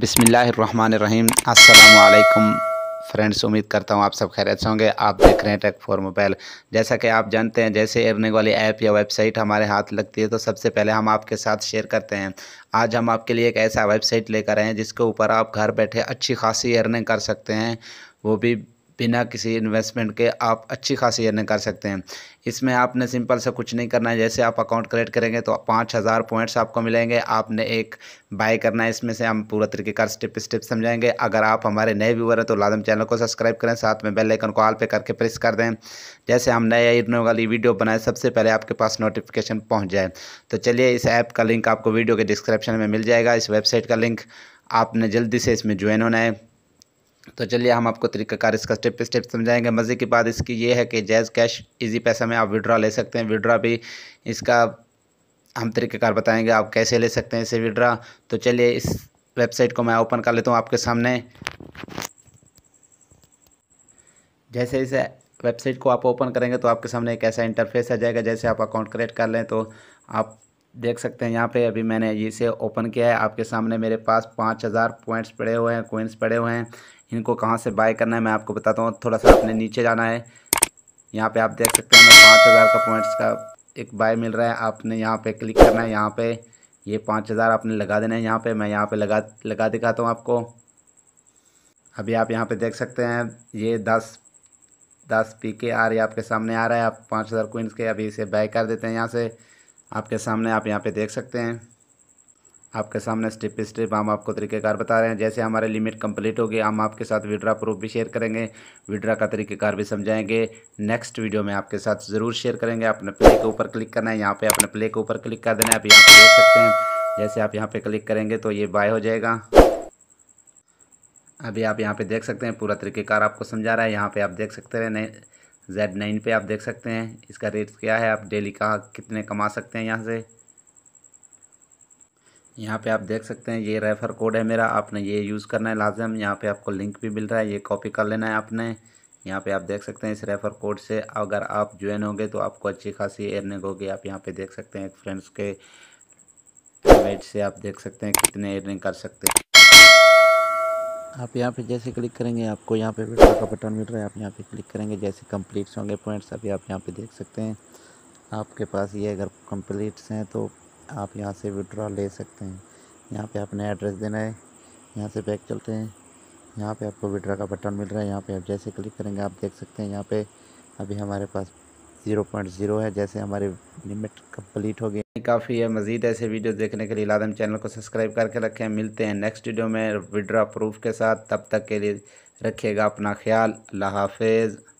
बिसमीम् अल्लाम फ्रेंड्स उम्मीद करता हूँ आप सब खैरियत से होंगे आप देख रहे हैं टेक फॉर मोबाइल जैसा कि आप जानते हैं जैसे अर्निंग वाली ऐप या वेबसाइट हमारे हाथ लगती है तो सबसे पहले हम आपके साथ शेयर करते हैं आज हम आपके लिए एक ऐसा वेबसाइट लेकर आए हैं जिसके ऊपर आप घर बैठे अच्छी खासी अर्निंग कर सकते हैं वो भी बिना किसी इन्वेस्टमेंट के आप अच्छी खासी अर्निंग कर सकते हैं इसमें आपने सिंपल सा कुछ नहीं करना है जैसे आप अकाउंट क्रिएट करेंगे तो पाँच हज़ार पॉइंट्स आपको मिलेंगे आपने एक बाय करना है इसमें से हम पूरा तरीके का स्टेप स्टेप समझाएंगे अगर आप हमारे नए व्यूवर हैं तो लादम चैनल को सब्सक्राइब करें साथ में बेल आइकन को ऑल पे करके प्रेस कर दें जैसे हम नए इतने वाली वीडियो बनाए सबसे पहले आपके पास नोटिफिकेशन पहुँच जाए तो चलिए इस ऐप का लिंक आपको वीडियो के डिस्क्रिप्शन में मिल जाएगा इस वेबसाइट का लिंक आपने जल्दी से इसमें ज्वाइन होना है तो चलिए हम आपको तरीकाकार इसका स्टेप स्टेप समझाएंगे मज़े की बात इसकी ये है कि जैज़ कैश इजी पैसा में आप विड्रा ले सकते हैं विड्रा भी इसका हम तरीकाकार बताएंगे आप कैसे ले सकते हैं इसे विड्रा तो चलिए इस वेबसाइट को मैं ओपन कर लेता हूँ आपके सामने जैसे इसे वेबसाइट को आप ओपन करेंगे तो आपके सामने एक ऐसा इंटरफेस आ जाएगा जैसे आप अकाउंट क्रिएट कर लें तो आप देख सकते हैं यहाँ पे अभी मैंने इसे ओपन किया है आपके सामने मेरे पास पाँच हज़ार पॉइंट्स पड़े हुए हैं कोइंस पड़े हुए हैं इनको कहाँ से बाय करना है मैं आपको बताता हूँ थोड़ा सा आपने नीचे जाना है यहाँ पे आप देख सकते हैं हमें पाँच हज़ार का पॉइंट्स का एक बाय मिल रहा है आपने यहाँ पर क्लिक करना है यहाँ पर ये पाँच हज़ार आपने लगा देना है यहाँ पर मैं यहाँ पर लगा लगा दिखाता हूँ आपको अभी आप यहाँ पर देख सकते हैं ये दस दस पी के आर ये आपके सामने आ रहा है आप पाँच हज़ार कोइंस के अभी इसे बाय कर देते हैं यहाँ से आपके सामने आप यहाँ पे देख सकते हैं आपके सामने स्टेप बाई स्टेप हम आपको तरीक़ेकार बता रहे हैं जैसे हमारे लिमिट कंप्लीट होगी हम आपके साथ विड्रा प्रूफ भी शेयर करेंगे विड्रा का तरीक़ेकार भी समझाएंगे नेक्स्ट वीडियो में आपके साथ ज़रूर शेयर करेंगे अपने प्ले के ऊपर क्लिक करना है यहाँ पे अपने प्ले के ऊपर क्लिक कर देना है आप यहाँ पे देख सकते हैं जैसे आप यहाँ पे क्लिक करेंगे तो ये बाय हो जाएगा अभी आप यहाँ पे देख सकते हैं पूरा तरीक़ेकार आपको समझा रहा है यहाँ पे आप देख सकते हैं जेड नाइन पे आप देख सकते हैं इसका रेट क्या है आप डेली कहाँ कितने कमा सकते हैं यहाँ से यहाँ पे आप देख सकते हैं ये रेफ़र कोड है मेरा आपने ये यूज़ करना है लाजम यहाँ पे आपको लिंक भी मिल रहा है ये कॉपी कर लेना है आपने यहाँ पे आप देख सकते हैं इस रेफ़र कोड से अगर आप ज्वाइन होंगे तो आपको अच्छी खासी एयरनिंग होगी आप यहाँ पर देख सकते हैं फ्रेंड्स के वेट से आप देख सकते हैं कितने एयरनिंग कर सकते हैं आप यहाँ पे जैसे क्लिक करेंगे आपको यहाँ पे वीडियो का बटन मिल रहा है आप यहाँ पे क्लिक करेंगे जैसे कम्प्लीट्स होंगे पॉइंट्स अभी आप यहाँ पे देख सकते हैं आपके पास ये अगर कंप्लीट्स हैं तो आप यहाँ से विड्रा ले सकते हैं यहाँ पे आपने एड्रेस देना है यहाँ से बैक चलते हैं यहाँ पर आपको विड्रा का बटन मिल रहा है यहाँ पर आप जैसे क्लिक करेंगे आप देख सकते हैं यहाँ पर अभी हमारे पास जीरो पॉइंट ज़ीरो है जैसे हमारी लिमिट कंप्लीट हो गई काफ़ी है मज़ीद ऐसे वीडियो देखने के लिए लादम चैनल को सब्सक्राइब करके रखें मिलते हैं नेक्स्ट वीडियो में विड्रा प्रूफ के साथ तब तक के लिए रखिएगा अपना ख्याल अल्लाह हाफिज़